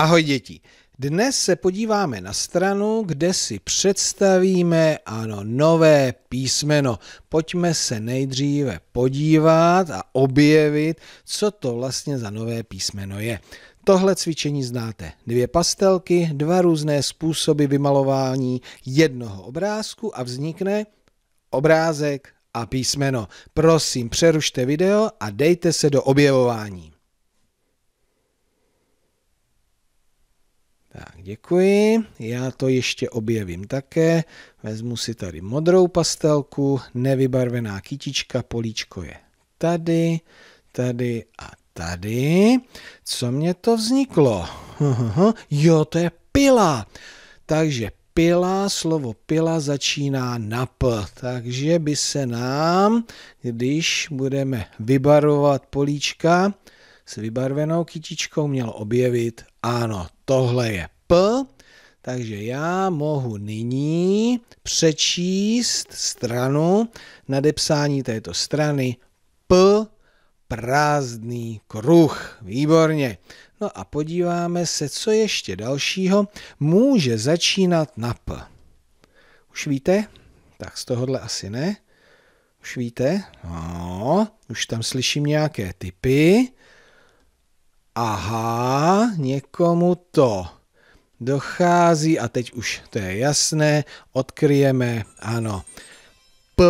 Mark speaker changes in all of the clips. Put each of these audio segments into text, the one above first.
Speaker 1: Ahoj děti. Dnes se podíváme na stranu, kde si představíme ano, nové písmeno. Pojďme se nejdříve podívat a objevit, co to vlastně za nové písmeno je. Tohle cvičení znáte. Dvě pastelky, dva různé způsoby vymalování jednoho obrázku a vznikne obrázek a písmeno. Prosím, přerušte video a dejte se do objevování. děkuji. Já to ještě objevím také. Vezmu si tady modrou pastelku, nevybarvená kytička, políčko je tady, tady a tady. Co mě to vzniklo? Jo, to je pila. Takže pila, slovo pila začíná na P, takže by se nám, když budeme vybarovat políčka s vybarvenou kytičkou, mělo objevit, ano, tohle je P, takže já mohu nyní přečíst stranu nadepsání této strany P prázdný kruh. Výborně. No a podíváme se, co ještě dalšího může začínat na P. Už víte? Tak z tohohle asi ne. Už víte? No, už tam slyším nějaké typy. Aha, někomu to dochází a teď už to je jasné, odkryjeme, ano, P,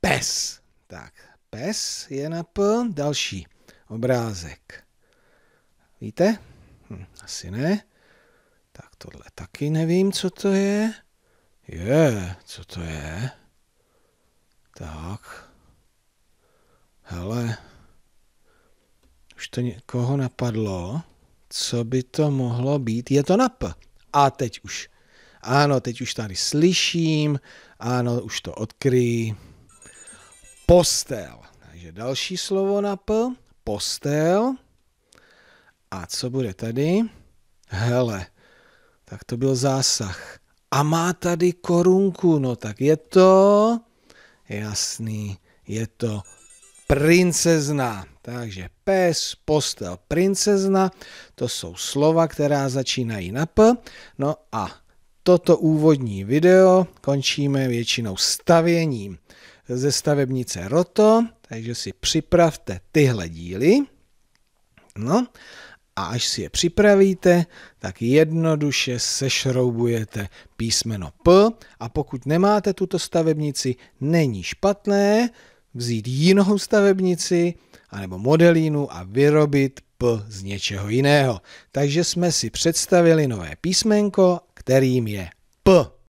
Speaker 1: pes. Tak, pes je na P, další obrázek. Víte? Hm, asi ne. Tak tohle taky nevím, co to je. Je, co to je? Tak. Hele. Už to někoho napadlo. Co by to mohlo být? Je to na P. A teď už. Ano, teď už tady slyším. Ano, už to odkryjí. Postel. Takže další slovo na P. Postel. A co bude tady? Hele, tak to byl zásah. A má tady korunku, no tak je to... Jasný, je to princezna. Takže pes, postel, princezna, to jsou slova, která začínají na P. No a toto úvodní video končíme většinou stavěním ze stavebnice Roto, takže si připravte tyhle díly. No a až si je připravíte, tak jednoduše sešroubujete písmeno P a pokud nemáte tuto stavebnici, není špatné, vzít jinou stavebnici anebo modelínu a vyrobit P z něčeho jiného. Takže jsme si představili nové písmenko, kterým je P.